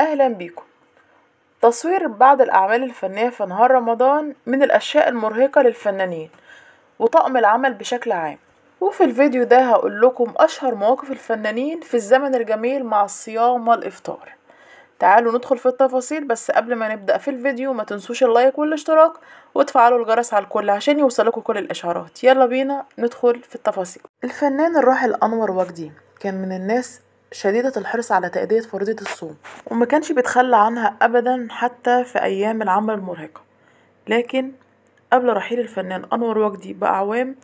أهلا بيكم تصوير بعض الأعمال الفنية في نهار رمضان من الأشياء المرهقة للفنانين وطاقم العمل بشكل عام وفي الفيديو ده هقول لكم أشهر مواقف الفنانين في الزمن الجميل مع الصيام والإفطار تعالوا ندخل في التفاصيل بس قبل ما نبدأ في الفيديو ما تنسوش اللايك والاشتراك وتفعلوا الجرس على الكل عشان يوصلكوا كل الإشعارات يلا بينا ندخل في التفاصيل الفنان الراحل أنور وجدي كان من الناس شديدة الحرص على تأدية فريضة الصوم وما كانش بيتخلى عنها أبدا حتى في أيام العمل المرهقة لكن قبل رحيل الفنان أنور وجدي بأعوام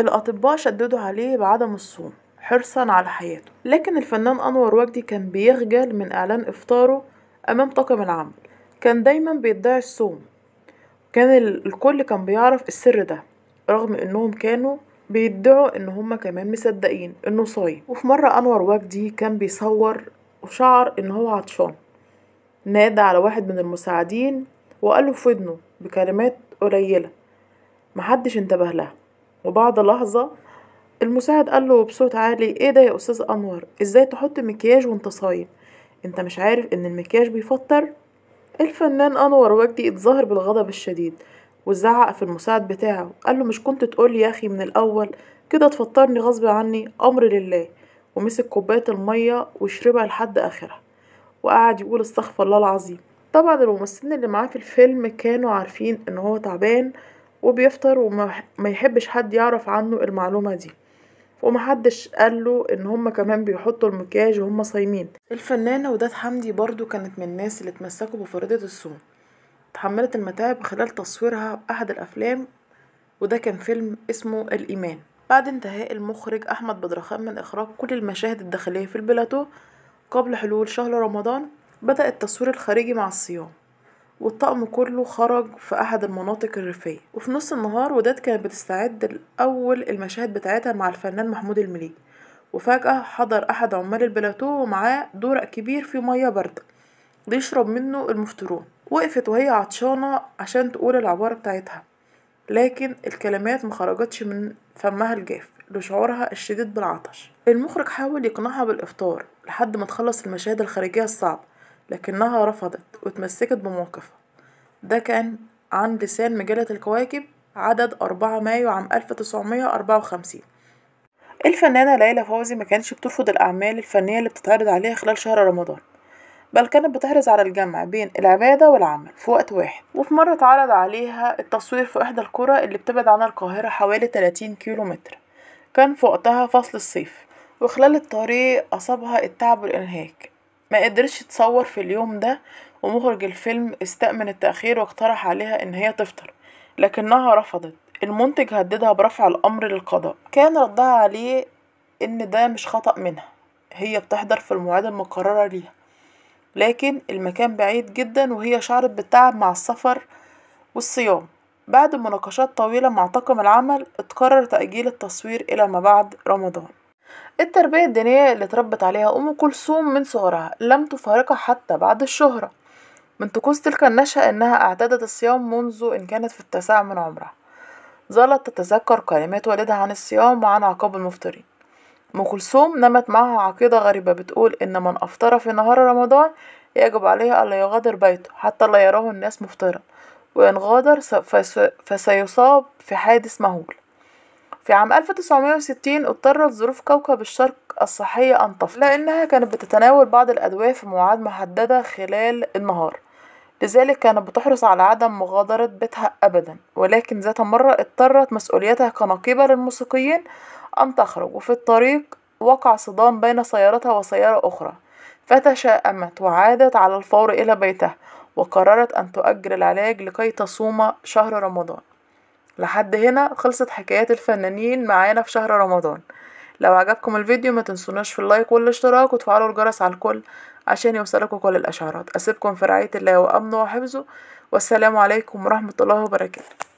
الأطباء شددوا عليه بعدم الصوم حرصا على حياته لكن الفنان أنور وجدي كان بيخجل من إعلان إفطاره أمام طاقم العمل كان دايما بيدعي الصوم كان الكل كان بيعرف السر ده رغم إنهم كانوا بيدعوا ان هما كمان مصدقين انه صايم وفي مرة انور وجدي كان بيصور وشعر ان هو عطشان نادى على واحد من المساعدين وقاله في ودنه بكلمات قليلة محدش انتبه لها وبعد لحظة المساعد قال له بصوت عالي ايه ده يا استاذ انور ازاي تحط مكياج وانت صايم انت مش عارف ان المكياج بيفطر الفنان انور وجدي اتظاهر بالغضب الشديد وزعق في المساعد بتاعه قال له مش كنت تقول لي يا اخي من الاول كده تفطرني غصب عني امر لله ومسك كوبايه الميه وشربها لحد اخرها وقعد يقول استغفر الله العظيم طبعا الممثلين اللي معاه في الفيلم كانوا عارفين ان هو تعبان وبيفطر وما يحبش حد يعرف عنه المعلومه دي ومحدش قاله ان هما كمان بيحطوا المكياج وهم صايمين الفنانة وداد حمدي برضو كانت من الناس اللي اتمسكوا بفريضة الصوم تحملت المتاعب خلال تصويرها أحد الأفلام وده كان فيلم اسمه الإيمان بعد انتهاء المخرج أحمد بدرخان من إخراج كل المشاهد الداخلية في البلاتو قبل حلول شهر رمضان بدأ التصوير الخارجي مع الصيام والطقم كله خرج في أحد المناطق الريفية وفي نص النهار وداد كانت بتستعد الأول المشاهد بتاعتها مع الفنان محمود المليك وفجأة حضر أحد عمال البلاتو ومعاه دورق كبير فيه مية باردة بيشرب منه المفترون وقفت وهي عطشانة عشان تقول العبارة بتاعتها لكن الكلمات مخرجتش من فمها الجاف لشعورها الشديد بالعطش المخرج حاول يقنعها بالإفطار لحد ما تخلص المشاهد الخارجية الصعبة لكنها رفضت وتمسكت بموقفها ده كان عن لسان مجلة الكواكب عدد أربعة مايو عام ألف تسعمية أربعة وخمسين الفنانة ليلى فوزي ما كانش بترفض الأعمال الفنية اللي بتتعرض عليها خلال شهر رمضان بل كانت بتحرص على الجمع بين العبادة والعمل في وقت واحد وفي مرة اتعرض عليها التصوير في إحدى القرى اللي بتبعد عن القاهرة حوالي 30 كيلو متر كان في وقتها فصل الصيف وخلال الطريق أصابها التعب والإنهاك ما قدرش تصور في اليوم ده ومخرج الفيلم استأمن التأخير واقترح عليها إن هي تفطر لكنها رفضت المنتج هددها برفع الأمر للقضاء كان ردها عليه إن ده مش خطأ منها هي بتحضر في المواعيد المقررة ليها لكن المكان بعيد جدا وهي شعرت بالتعب مع السفر والصيام بعد مناقشات طويلة مع طاقم العمل اتقرر تأجيل التصوير إلى ما بعد رمضان التربية الدينية اللي اتربت عليها أم كلثوم من صغرها لم تفارقها حتى بعد الشهرة من طقوس تلك النشأة إنها اعتادت الصيام منذ إن كانت في التاسعة من عمرها ظلت تتذكر كلمات والدها عن الصيام وعن عقاب المفطرين أم كلثوم نمت معها عقيدة غريبة بتقول إن من أفطر في نهار رمضان يجب عليه ألا يغادر بيته حتى لا يراه الناس مفطرا وإن غادر فسيصاب في حادث مهول في عام 1960 اضطرت ظروف كوكب الشرق الصحية أن تفطر لأنها كانت بتتناول بعض الأدوية في مواعيد محددة خلال النهار لذلك كانت بتحرص على عدم مغادرة بيتها أبدا ولكن ذات مرة اضطرت مسؤوليتها كنقيبة للموسيقيين أن تخرج وفي الطريق وقع صدام بين سيارتها وسيارة أخرى فتشاءمت وعادت على الفور إلى بيتها وقررت أن تؤجل العلاج لكي تصوم شهر رمضان لحد هنا خلصت حكايات الفنانين معانا في شهر رمضان لو عجبكم الفيديو ما تنسوناش في اللايك والاشتراك وتفعلوا الجرس على الكل عشان يوصلكوا كل الاشعارات اسيبكم في رعايه الله وامنه وحفظه والسلام عليكم ورحمه الله وبركاته